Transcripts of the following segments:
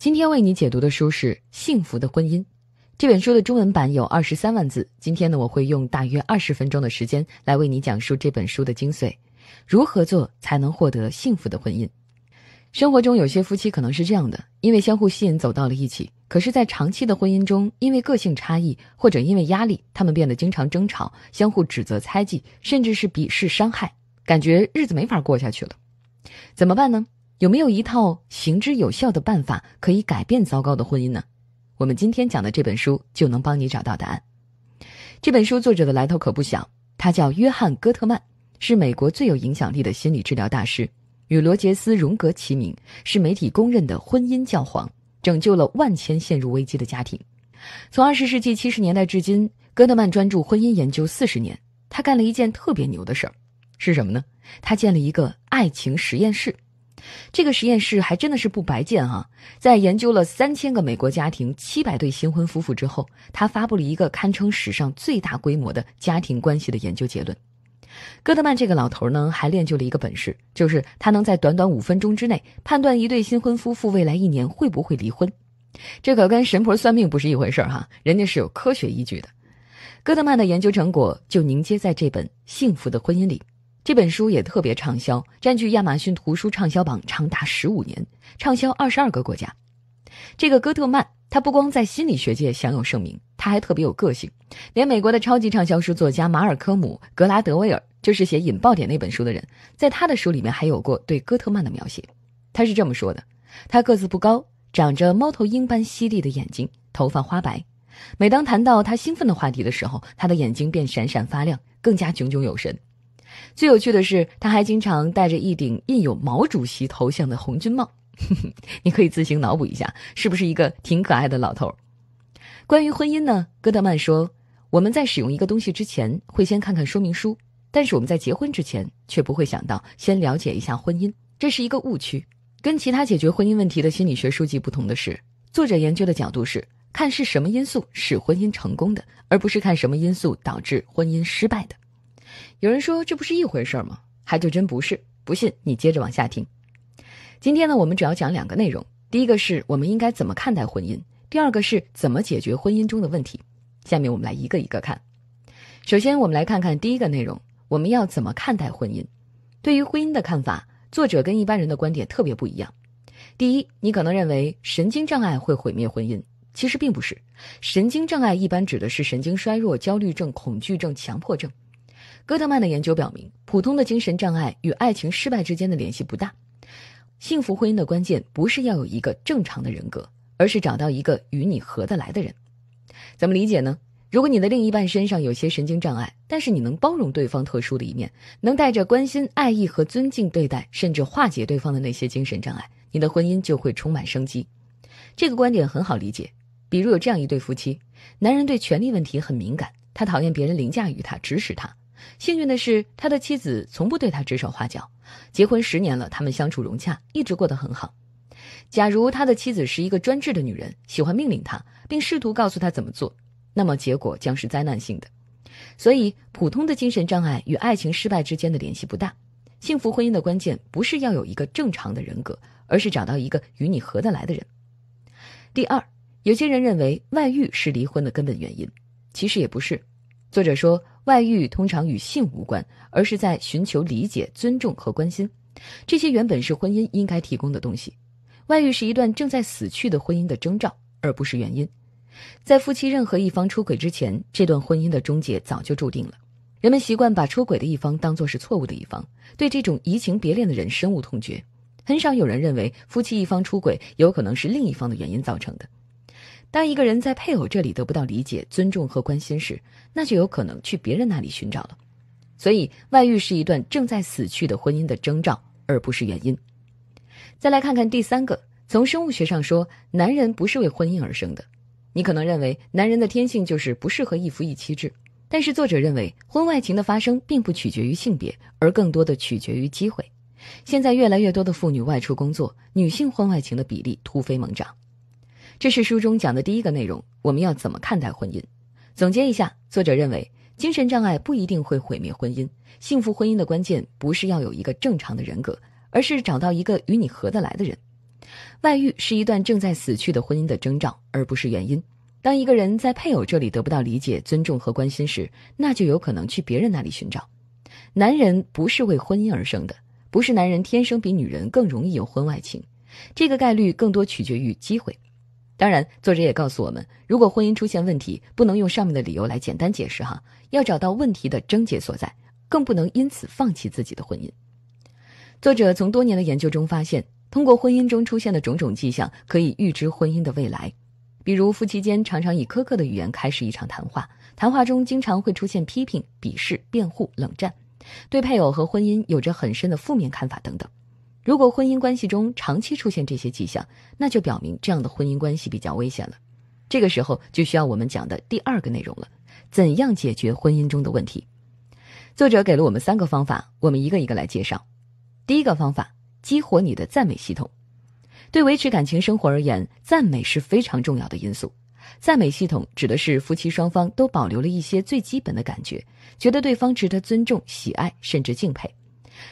今天为你解读的书是《幸福的婚姻》这本书的中文版有二十三万字。今天呢，我会用大约二十分钟的时间来为你讲述这本书的精髓，如何做才能获得幸福的婚姻。生活中有些夫妻可能是这样的，因为相互吸引走到了一起，可是，在长期的婚姻中，因为个性差异或者因为压力，他们变得经常争吵、相互指责、猜忌，甚至是鄙视、伤害，感觉日子没法过下去了，怎么办呢？有没有一套行之有效的办法可以改变糟糕的婚姻呢？我们今天讲的这本书就能帮你找到答案。这本书作者的来头可不小，他叫约翰·戈特曼，是美国最有影响力的心理治疗大师，与罗杰斯、荣格齐名，是媒体公认的婚姻教皇，拯救了万千陷入危机的家庭。从二十世纪七十年代至今，戈特曼专注婚姻研究四十年。他干了一件特别牛的事儿，是什么呢？他建了一个爱情实验室。这个实验室还真的是不白建哈！在研究了三千个美国家庭、七百对新婚夫妇之后，他发布了一个堪称史上最大规模的家庭关系的研究结论。戈德曼这个老头呢，还练就了一个本事，就是他能在短短五分钟之内判断一对新婚夫妇未来一年会不会离婚。这可跟神婆算命不是一回事儿哈，人家是有科学依据的。戈德曼的研究成果就凝结在这本《幸福的婚姻》里。这本书也特别畅销，占据亚马逊图书畅销榜长达十五年，畅销二十二个国家。这个戈特曼，他不光在心理学界享有盛名，他还特别有个性。连美国的超级畅销书作家马尔科姆·格拉德威尔，就是写《引爆点》那本书的人，在他的书里面还有过对戈特曼的描写。他是这么说的：他个子不高，长着猫头鹰般犀利的眼睛，头发花白。每当谈到他兴奋的话题的时候，他的眼睛便闪闪发亮，更加炯炯有神。最有趣的是，他还经常戴着一顶印有毛主席头像的红军帽，你可以自行脑补一下，是不是一个挺可爱的老头？关于婚姻呢？戈德曼说，我们在使用一个东西之前会先看看说明书，但是我们在结婚之前却不会想到先了解一下婚姻，这是一个误区。跟其他解决婚姻问题的心理学书籍不同的是，作者研究的角度是看是什么因素使婚姻成功的，而不是看什么因素导致婚姻失败的。有人说这不是一回事吗？还就真不是，不信你接着往下听。今天呢，我们主要讲两个内容，第一个是我们应该怎么看待婚姻，第二个是怎么解决婚姻中的问题。下面我们来一个一个看。首先，我们来看看第一个内容，我们要怎么看待婚姻？对于婚姻的看法，作者跟一般人的观点特别不一样。第一，你可能认为神经障碍会毁灭婚姻，其实并不是。神经障碍一般指的是神经衰弱、焦虑症、恐惧症、强迫症。戈德曼的研究表明，普通的精神障碍与爱情失败之间的联系不大。幸福婚姻的关键不是要有一个正常的人格，而是找到一个与你合得来的人。怎么理解呢？如果你的另一半身上有些神经障碍，但是你能包容对方特殊的一面，能带着关心、爱意和尊敬对待，甚至化解对方的那些精神障碍，你的婚姻就会充满生机。这个观点很好理解。比如有这样一对夫妻，男人对权力问题很敏感，他讨厌别人凌驾于他、指使他。幸运的是，他的妻子从不对他指手画脚。结婚十年了，他们相处融洽，一直过得很好。假如他的妻子是一个专制的女人，喜欢命令他，并试图告诉他怎么做，那么结果将是灾难性的。所以，普通的精神障碍与爱情失败之间的联系不大。幸福婚姻的关键不是要有一个正常的人格，而是找到一个与你合得来的人。第二，有些人认为外遇是离婚的根本原因，其实也不是。作者说。外遇通常与性无关，而是在寻求理解、尊重和关心，这些原本是婚姻应该提供的东西。外遇是一段正在死去的婚姻的征兆，而不是原因。在夫妻任何一方出轨之前，这段婚姻的终结早就注定了。人们习惯把出轨的一方当作是错误的一方，对这种移情别恋的人深恶痛绝。很少有人认为夫妻一方出轨有可能是另一方的原因造成的。当一个人在配偶这里得不到理解、尊重和关心时，那就有可能去别人那里寻找了。所以，外遇是一段正在死去的婚姻的征兆，而不是原因。再来看看第三个，从生物学上说，男人不是为婚姻而生的。你可能认为男人的天性就是不适合一夫一妻制，但是作者认为，婚外情的发生并不取决于性别，而更多的取决于机会。现在越来越多的妇女外出工作，女性婚外情的比例突飞猛涨。这是书中讲的第一个内容：我们要怎么看待婚姻？总结一下，作者认为，精神障碍不一定会毁灭婚姻。幸福婚姻的关键不是要有一个正常的人格，而是找到一个与你合得来的人。外遇是一段正在死去的婚姻的征兆，而不是原因。当一个人在配偶这里得不到理解、尊重和关心时，那就有可能去别人那里寻找。男人不是为婚姻而生的，不是男人天生比女人更容易有婚外情，这个概率更多取决于机会。当然，作者也告诉我们，如果婚姻出现问题，不能用上面的理由来简单解释哈，要找到问题的症结所在，更不能因此放弃自己的婚姻。作者从多年的研究中发现，通过婚姻中出现的种种迹象，可以预知婚姻的未来，比如夫妻间常常以苛刻的语言开始一场谈话，谈话中经常会出现批评、鄙视、辩护、冷战，对配偶和婚姻有着很深的负面看法等等。如果婚姻关系中长期出现这些迹象，那就表明这样的婚姻关系比较危险了。这个时候就需要我们讲的第二个内容了：怎样解决婚姻中的问题？作者给了我们三个方法，我们一个一个来介绍。第一个方法，激活你的赞美系统。对维持感情生活而言，赞美是非常重要的因素。赞美系统指的是夫妻双方都保留了一些最基本的感觉，觉得对方值得尊重、喜爱，甚至敬佩。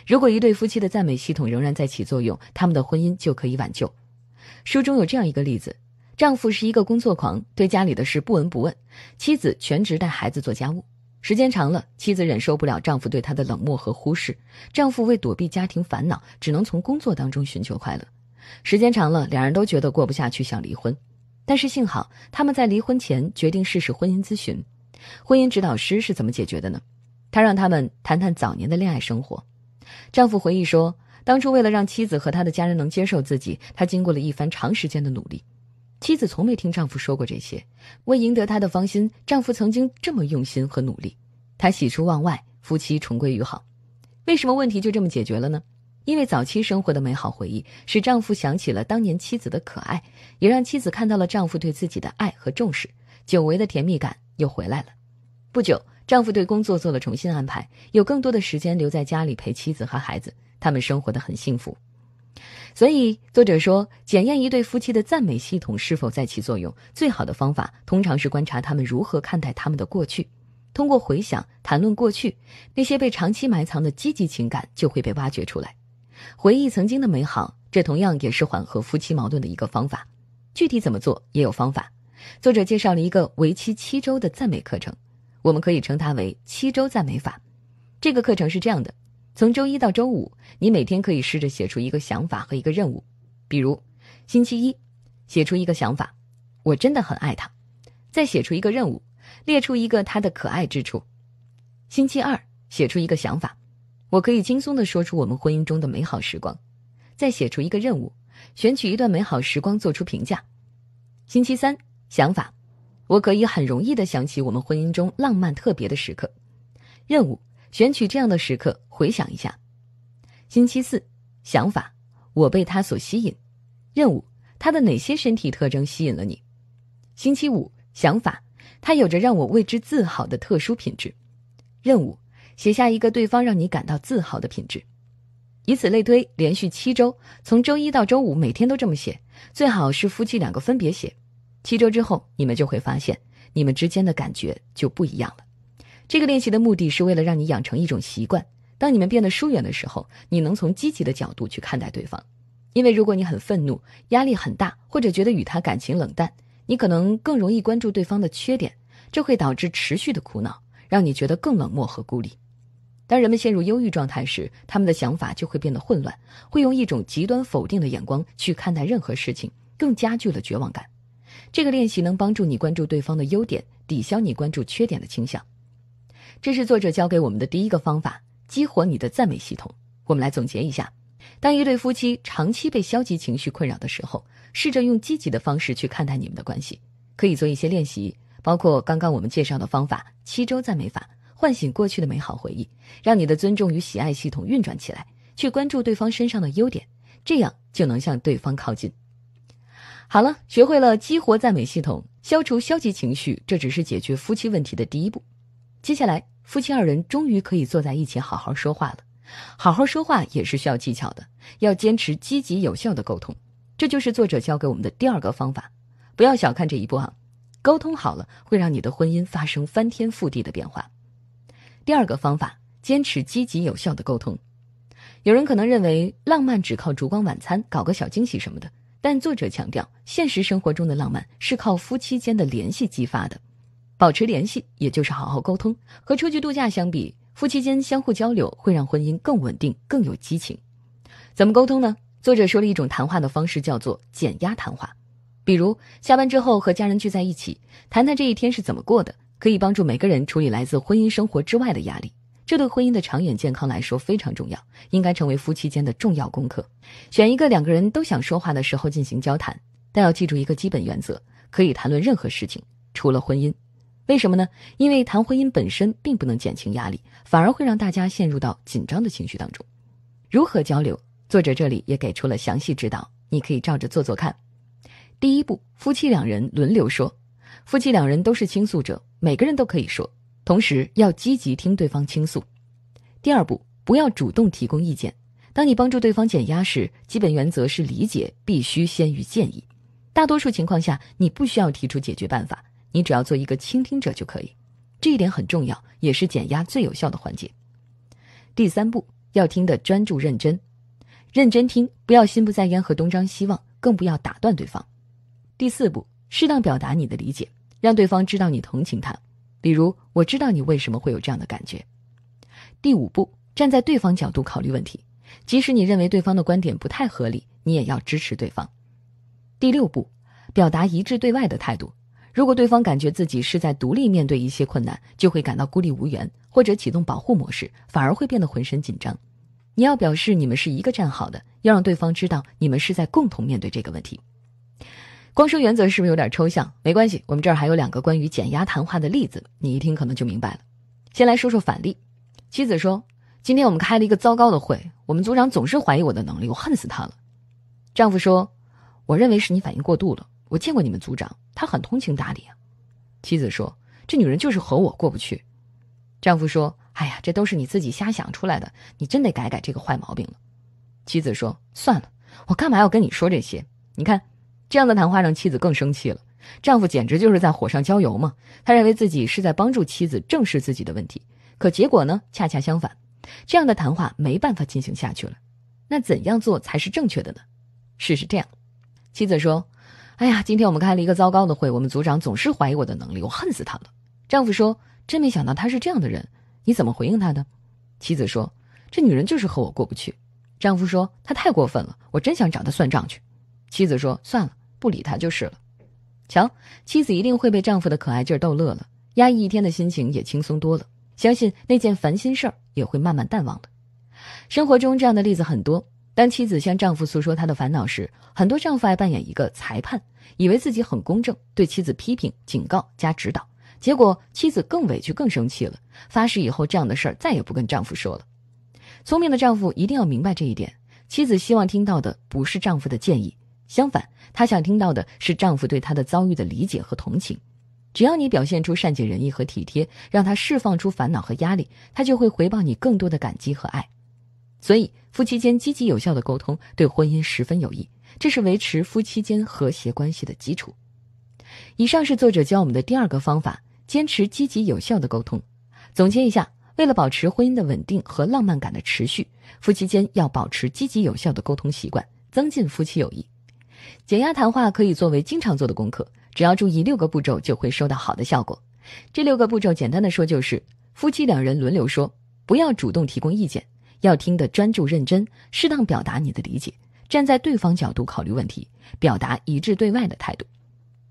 如果一对夫妻的赞美系统仍然在起作用，他们的婚姻就可以挽救。书中有这样一个例子：丈夫是一个工作狂，对家里的事不闻不问；妻子全职带孩子做家务。时间长了，妻子忍受不了丈夫对她的冷漠和忽视。丈夫为躲避家庭烦恼，只能从工作当中寻求快乐。时间长了，两人都觉得过不下去，想离婚。但是幸好他们在离婚前决定试试婚姻咨询。婚姻指导师是怎么解决的呢？他让他们谈谈早年的恋爱生活。丈夫回忆说，当初为了让妻子和他的家人能接受自己，他经过了一番长时间的努力。妻子从没听丈夫说过这些，为赢得她的芳心，丈夫曾经这么用心和努力。他喜出望外，夫妻重归于好。为什么问题就这么解决了呢？因为早期生活的美好回忆，使丈夫想起了当年妻子的可爱，也让妻子看到了丈夫对自己的爱和重视。久违的甜蜜感又回来了。不久。丈夫对工作做了重新安排，有更多的时间留在家里陪妻子和孩子，他们生活的很幸福。所以作者说，检验一对夫妻的赞美系统是否在起作用，最好的方法通常是观察他们如何看待他们的过去。通过回想、谈论过去，那些被长期埋藏的积极情感就会被挖掘出来。回忆曾经的美好，这同样也是缓和夫妻矛盾的一个方法。具体怎么做也有方法。作者介绍了一个为期七周的赞美课程。我们可以称它为七周赞美法。这个课程是这样的：从周一到周五，你每天可以试着写出一个想法和一个任务。比如，星期一，写出一个想法：我真的很爱他。再写出一个任务，列出一个他的可爱之处。星期二，写出一个想法：我可以轻松地说出我们婚姻中的美好时光。再写出一个任务，选取一段美好时光做出评价。星期三，想法。我可以很容易的想起我们婚姻中浪漫特别的时刻。任务：选取这样的时刻，回想一下。星期四，想法：我被他所吸引。任务：他的哪些身体特征吸引了你？星期五，想法：他有着让我为之自豪的特殊品质。任务：写下一个对方让你感到自豪的品质。以此类推，连续七周，从周一到周五，每天都这么写。最好是夫妻两个分别写。七周之后，你们就会发现你们之间的感觉就不一样了。这个练习的目的是为了让你养成一种习惯：当你们变得疏远的时候，你能从积极的角度去看待对方。因为如果你很愤怒、压力很大，或者觉得与他感情冷淡，你可能更容易关注对方的缺点，这会导致持续的苦恼，让你觉得更冷漠和孤立。当人们陷入忧郁状态时，他们的想法就会变得混乱，会用一种极端否定的眼光去看待任何事情，更加剧了绝望感。这个练习能帮助你关注对方的优点，抵消你关注缺点的倾向。这是作者教给我们的第一个方法：激活你的赞美系统。我们来总结一下：当一对夫妻长期被消极情绪困扰的时候，试着用积极的方式去看待你们的关系，可以做一些练习，包括刚刚我们介绍的方法——七周赞美法，唤醒过去的美好回忆，让你的尊重与喜爱系统运转起来，去关注对方身上的优点，这样就能向对方靠近。好了，学会了激活赞美系统，消除消极情绪，这只是解决夫妻问题的第一步。接下来，夫妻二人终于可以坐在一起好好说话了。好好说话也是需要技巧的，要坚持积极有效的沟通。这就是作者教给我们的第二个方法，不要小看这一步啊！沟通好了，会让你的婚姻发生翻天覆地的变化。第二个方法，坚持积极有效的沟通。有人可能认为，浪漫只靠烛光晚餐，搞个小惊喜什么的。但作者强调，现实生活中的浪漫是靠夫妻间的联系激发的，保持联系也就是好好沟通。和出去度假相比，夫妻间相互交流会让婚姻更稳定、更有激情。怎么沟通呢？作者说了一种谈话的方式，叫做减压谈话。比如下班之后和家人聚在一起，谈谈这一天是怎么过的，可以帮助每个人处理来自婚姻生活之外的压力。这对婚姻的长远健康来说非常重要，应该成为夫妻间的重要功课。选一个两个人都想说话的时候进行交谈，但要记住一个基本原则：可以谈论任何事情，除了婚姻。为什么呢？因为谈婚姻本身并不能减轻压力，反而会让大家陷入到紧张的情绪当中。如何交流？作者这里也给出了详细指导，你可以照着做做看。第一步，夫妻两人轮流说，夫妻两人都是倾诉者，每个人都可以说。同时要积极听对方倾诉。第二步，不要主动提供意见。当你帮助对方减压时，基本原则是理解必须先于建议。大多数情况下，你不需要提出解决办法，你只要做一个倾听者就可以。这一点很重要，也是减压最有效的环节。第三步，要听得专注认真，认真听，不要心不在焉和东张西望，更不要打断对方。第四步，适当表达你的理解，让对方知道你同情他。比如，我知道你为什么会有这样的感觉。第五步，站在对方角度考虑问题，即使你认为对方的观点不太合理，你也要支持对方。第六步，表达一致对外的态度。如果对方感觉自己是在独立面对一些困难，就会感到孤立无援，或者启动保护模式，反而会变得浑身紧张。你要表示你们是一个站好的，要让对方知道你们是在共同面对这个问题。光说原则是不是有点抽象？没关系，我们这儿还有两个关于减压谈话的例子，你一听可能就明白了。先来说说反例。妻子说：“今天我们开了一个糟糕的会，我们组长总是怀疑我的能力，我恨死他了。”丈夫说：“我认为是你反应过度了，我见过你们组长，他很通情达理啊。”妻子说：“这女人就是和我过不去。”丈夫说：“哎呀，这都是你自己瞎想出来的，你真得改改这个坏毛病了。”妻子说：“算了，我干嘛要跟你说这些？你看。”这样的谈话让妻子更生气了，丈夫简直就是在火上浇油嘛。他认为自己是在帮助妻子正视自己的问题，可结果呢，恰恰相反。这样的谈话没办法进行下去了，那怎样做才是正确的呢？事是这样，妻子说：“哎呀，今天我们开了一个糟糕的会，我们组长总是怀疑我的能力，我恨死他了。”丈夫说：“真没想到他是这样的人，你怎么回应他的？”妻子说：“这女人就是和我过不去。”丈夫说：“她太过分了，我真想找她算账去。”妻子说：“算了，不理他就是了。”瞧，妻子一定会被丈夫的可爱劲儿逗乐了，压抑一天的心情也轻松多了，相信那件烦心事儿也会慢慢淡忘了。生活中这样的例子很多。当妻子向丈夫诉说她的烦恼时，很多丈夫爱扮演一个裁判，以为自己很公正，对妻子批评、警告加指导，结果妻子更委屈、更生气了，发誓以后这样的事儿再也不跟丈夫说了。聪明的丈夫一定要明白这一点：妻子希望听到的不是丈夫的建议。相反，她想听到的是丈夫对她的遭遇的理解和同情。只要你表现出善解人意和体贴，让她释放出烦恼和压力，她就会回报你更多的感激和爱。所以，夫妻间积极有效的沟通对婚姻十分有益，这是维持夫妻间和谐关系的基础。以上是作者教我们的第二个方法：坚持积极有效的沟通。总结一下，为了保持婚姻的稳定和浪漫感的持续，夫妻间要保持积极有效的沟通习惯，增进夫妻友谊。减压谈话可以作为经常做的功课，只要注意六个步骤，就会收到好的效果。这六个步骤简单的说就是：夫妻两人轮流说，不要主动提供意见，要听得专注认真，适当表达你的理解，站在对方角度考虑问题，表达一致对外的态度。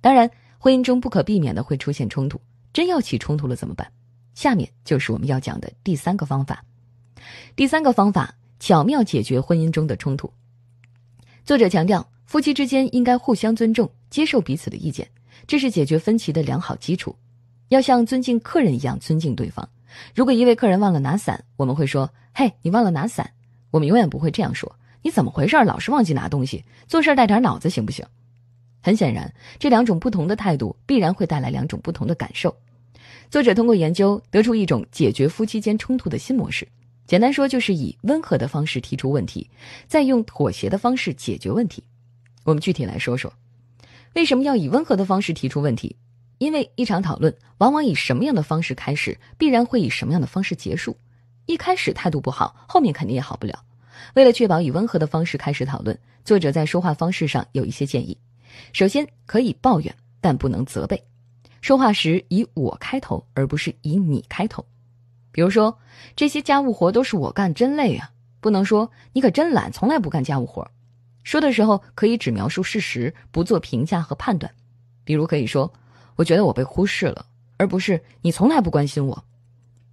当然，婚姻中不可避免的会出现冲突，真要起冲突了怎么办？下面就是我们要讲的第三个方法。第三个方法，巧妙解决婚姻中的冲突。作者强调。夫妻之间应该互相尊重，接受彼此的意见，这是解决分歧的良好基础。要像尊敬客人一样尊敬对方。如果一位客人忘了拿伞，我们会说：“嘿，你忘了拿伞。”我们永远不会这样说：“你怎么回事？老是忘记拿东西，做事带点脑子行不行？”很显然，这两种不同的态度必然会带来两种不同的感受。作者通过研究得出一种解决夫妻间冲突的新模式，简单说就是以温和的方式提出问题，再用妥协的方式解决问题。我们具体来说说，为什么要以温和的方式提出问题？因为一场讨论往往以什么样的方式开始，必然会以什么样的方式结束。一开始态度不好，后面肯定也好不了。为了确保以温和的方式开始讨论，作者在说话方式上有一些建议。首先，可以抱怨，但不能责备。说话时以我开头，而不是以你开头。比如说，这些家务活都是我干，真累啊！不能说你可真懒，从来不干家务活。说的时候可以只描述事实，不做评价和判断，比如可以说：“我觉得我被忽视了”，而不是“你从来不关心我”。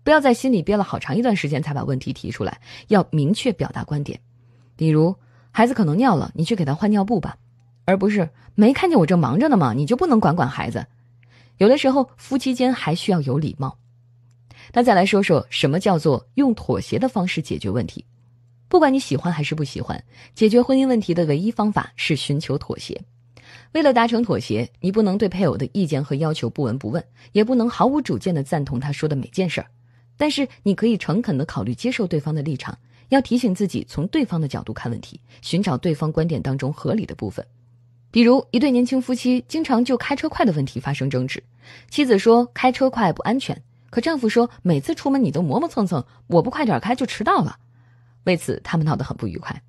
不要在心里憋了好长一段时间才把问题提出来，要明确表达观点。比如孩子可能尿了，你去给他换尿布吧，而不是“没看见我正忙着呢嘛”，你就不能管管孩子。有的时候夫妻间还需要有礼貌。那再来说说什么叫做用妥协的方式解决问题。不管你喜欢还是不喜欢，解决婚姻问题的唯一方法是寻求妥协。为了达成妥协，你不能对配偶的意见和要求不闻不问，也不能毫无主见地赞同他说的每件事儿。但是，你可以诚恳地考虑接受对方的立场，要提醒自己从对方的角度看问题，寻找对方观点当中合理的部分。比如，一对年轻夫妻经常就开车快的问题发生争执，妻子说开车快不安全，可丈夫说每次出门你都磨磨蹭蹭，我不快点开就迟到了。为此，他们闹得很不愉快，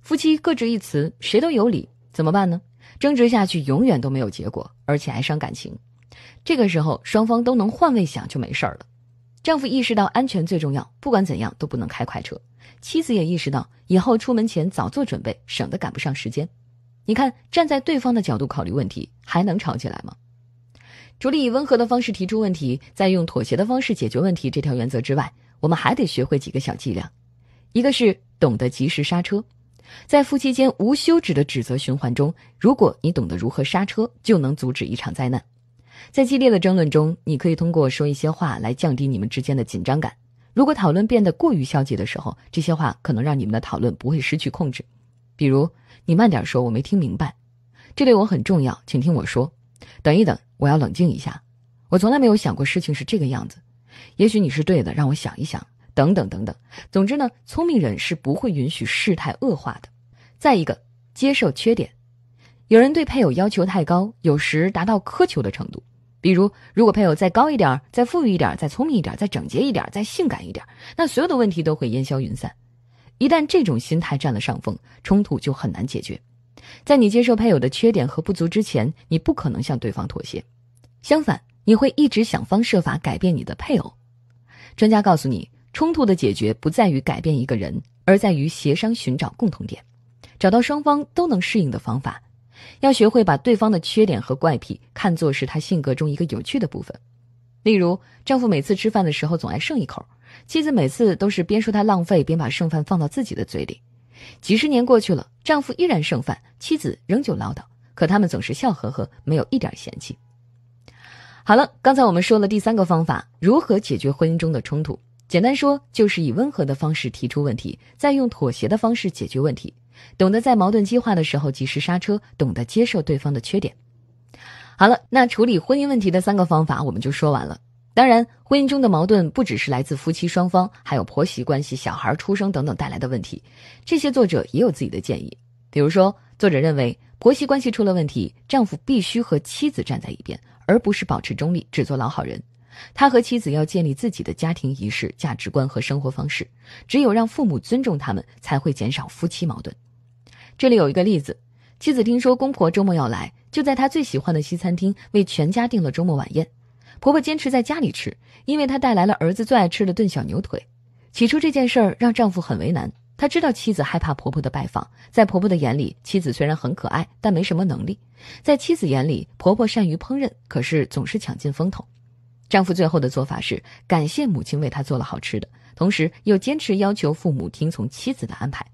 夫妻各执一词，谁都有理，怎么办呢？争执下去永远都没有结果，而且还伤感情。这个时候，双方都能换位想，就没事儿了。丈夫意识到安全最重要，不管怎样都不能开快车。妻子也意识到以后出门前早做准备，省得赶不上时间。你看，站在对方的角度考虑问题，还能吵起来吗？除了以温和的方式提出问题，再用妥协的方式解决问题这条原则之外，我们还得学会几个小伎俩。一个是懂得及时刹车，在夫妻间无休止的指责循环中，如果你懂得如何刹车，就能阻止一场灾难。在激烈的争论中，你可以通过说一些话来降低你们之间的紧张感。如果讨论变得过于消极的时候，这些话可能让你们的讨论不会失去控制。比如，你慢点说，我没听明白，这对我很重要，请听我说。等一等，我要冷静一下。我从来没有想过事情是这个样子。也许你是对的，让我想一想。等等等等，总之呢，聪明人是不会允许事态恶化的。再一个，接受缺点。有人对配偶要求太高，有时达到苛求的程度。比如，如果配偶再高一点，再富裕一点，再聪明一点，再整洁一点，再性感一点，那所有的问题都会烟消云散。一旦这种心态占了上风，冲突就很难解决。在你接受配偶的缺点和不足之前，你不可能向对方妥协。相反，你会一直想方设法改变你的配偶。专家告诉你。冲突的解决不在于改变一个人，而在于协商寻找共同点，找到双方都能适应的方法。要学会把对方的缺点和怪癖看作是他性格中一个有趣的部分。例如，丈夫每次吃饭的时候总爱剩一口，妻子每次都是边说他浪费，边把剩饭放到自己的嘴里。几十年过去了，丈夫依然剩饭，妻子仍旧唠叨，可他们总是笑呵呵，没有一点嫌弃。好了，刚才我们说了第三个方法，如何解决婚姻中的冲突。简单说，就是以温和的方式提出问题，再用妥协的方式解决问题。懂得在矛盾激化的时候及时刹车，懂得接受对方的缺点。好了，那处理婚姻问题的三个方法我们就说完了。当然，婚姻中的矛盾不只是来自夫妻双方，还有婆媳关系、小孩出生等等带来的问题。这些作者也有自己的建议，比如说，作者认为婆媳关系出了问题，丈夫必须和妻子站在一边，而不是保持中立，只做老好人。他和妻子要建立自己的家庭仪式、价值观和生活方式，只有让父母尊重他们，才会减少夫妻矛盾。这里有一个例子：妻子听说公婆周末要来，就在她最喜欢的西餐厅为全家订了周末晚宴。婆婆坚持在家里吃，因为她带来了儿子最爱吃的炖小牛腿。起初这件事儿让丈夫很为难，他知道妻子害怕婆婆的拜访。在婆婆的眼里，妻子虽然很可爱，但没什么能力；在妻子眼里，婆婆善于烹饪，可是总是抢尽风头。丈夫最后的做法是感谢母亲为他做了好吃的，同时又坚持要求父母听从妻子的安排。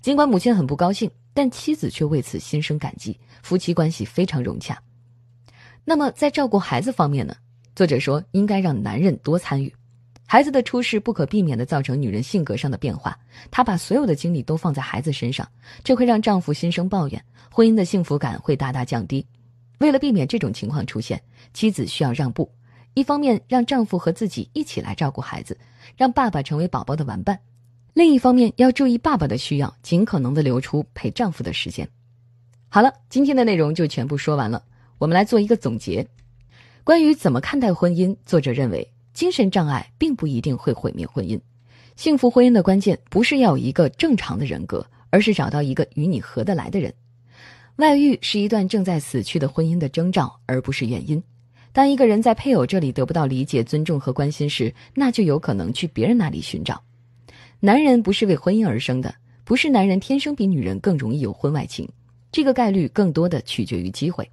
尽管母亲很不高兴，但妻子却为此心生感激，夫妻关系非常融洽。那么在照顾孩子方面呢？作者说应该让男人多参与。孩子的出世不可避免地造成女人性格上的变化，她把所有的精力都放在孩子身上，这会让丈夫心生抱怨，婚姻的幸福感会大大降低。为了避免这种情况出现，妻子需要让步。一方面让丈夫和自己一起来照顾孩子，让爸爸成为宝宝的玩伴；另一方面要注意爸爸的需要，尽可能的留出陪丈夫的时间。好了，今天的内容就全部说完了。我们来做一个总结：关于怎么看待婚姻，作者认为精神障碍并不一定会毁灭婚姻，幸福婚姻的关键不是要有一个正常的人格，而是找到一个与你合得来的人。外遇是一段正在死去的婚姻的征兆，而不是原因。当一个人在配偶这里得不到理解、尊重和关心时，那就有可能去别人那里寻找。男人不是为婚姻而生的，不是男人天生比女人更容易有婚外情，这个概率更多的取决于机会。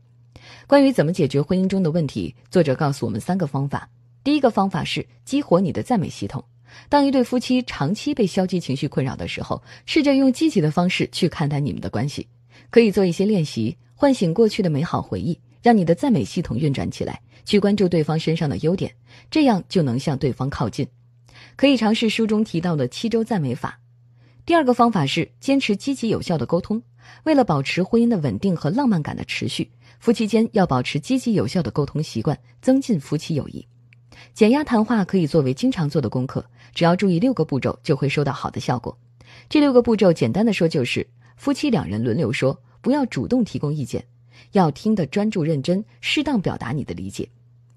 关于怎么解决婚姻中的问题，作者告诉我们三个方法。第一个方法是激活你的赞美系统。当一对夫妻长期被消极情绪困扰的时候，试着用积极的方式去看待你们的关系，可以做一些练习，唤醒过去的美好回忆。让你的赞美系统运转起来，去关注对方身上的优点，这样就能向对方靠近。可以尝试书中提到的七周赞美法。第二个方法是坚持积极有效的沟通。为了保持婚姻的稳定和浪漫感的持续，夫妻间要保持积极有效的沟通习惯，增进夫妻友谊。减压谈话可以作为经常做的功课，只要注意六个步骤，就会收到好的效果。这六个步骤简单的说就是：夫妻两人轮流说，不要主动提供意见。要听得专注认真，适当表达你的理解，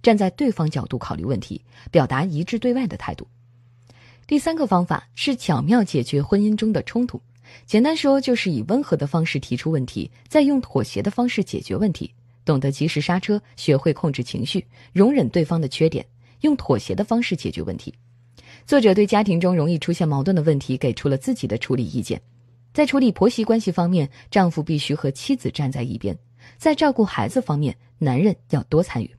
站在对方角度考虑问题，表达一致对外的态度。第三个方法是巧妙解决婚姻中的冲突，简单说就是以温和的方式提出问题，再用妥协的方式解决问题。懂得及时刹车，学会控制情绪，容忍对方的缺点，用妥协的方式解决问题。作者对家庭中容易出现矛盾的问题给出了自己的处理意见，在处理婆媳关系方面，丈夫必须和妻子站在一边。在照顾孩子方面，男人要多参与。